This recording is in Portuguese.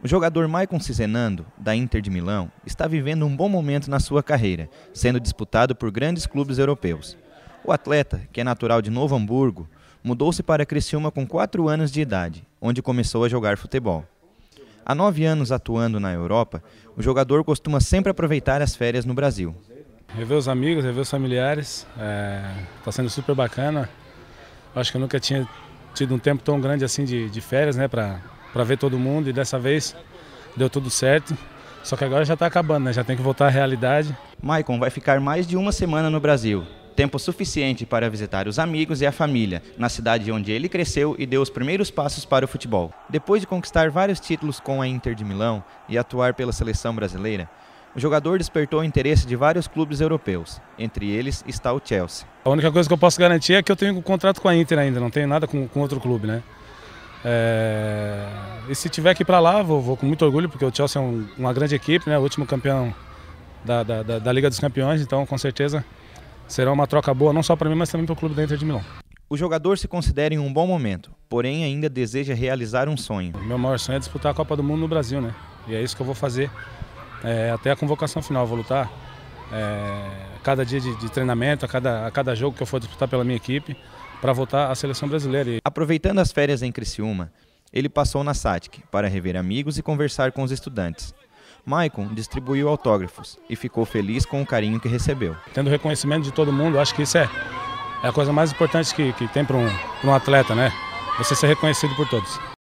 O jogador Maicon Cizenando, da Inter de Milão, está vivendo um bom momento na sua carreira, sendo disputado por grandes clubes europeus. O atleta, que é natural de Novo Hamburgo, mudou-se para Criciúma com 4 anos de idade, onde começou a jogar futebol. Há nove anos atuando na Europa, o jogador costuma sempre aproveitar as férias no Brasil. Rever os amigos, rever os familiares, está é, tá sendo super bacana. Acho que eu nunca tinha tido um tempo tão grande assim de, de férias, né, para para ver todo mundo e dessa vez deu tudo certo. Só que agora já está acabando, né? já tem que voltar à realidade. Maicon vai ficar mais de uma semana no Brasil. Tempo suficiente para visitar os amigos e a família, na cidade onde ele cresceu e deu os primeiros passos para o futebol. Depois de conquistar vários títulos com a Inter de Milão e atuar pela seleção brasileira, o jogador despertou o interesse de vários clubes europeus. Entre eles está o Chelsea. A única coisa que eu posso garantir é que eu tenho um contrato com a Inter ainda, não tenho nada com, com outro clube, né? É... E se tiver que ir para lá, vou, vou, com muito orgulho, porque o Chelsea é um, uma grande equipe, né? O último campeão da, da, da, da Liga dos Campeões, então com certeza será uma troca boa, não só para mim, mas também para o clube da Inter de Milão. O jogador se considera em um bom momento, porém ainda deseja realizar um sonho. O meu maior sonho é disputar a Copa do Mundo no Brasil, né? E é isso que eu vou fazer é, até a convocação final. Eu vou lutar é, cada dia de, de treinamento, a cada, a cada jogo que eu for disputar pela minha equipe para votar a seleção brasileira. Aproveitando as férias em Criciúma, ele passou na SATIC para rever amigos e conversar com os estudantes. Maicon distribuiu autógrafos e ficou feliz com o carinho que recebeu. Tendo reconhecimento de todo mundo, acho que isso é, é a coisa mais importante que, que tem para um, um atleta, né? Você ser reconhecido por todos.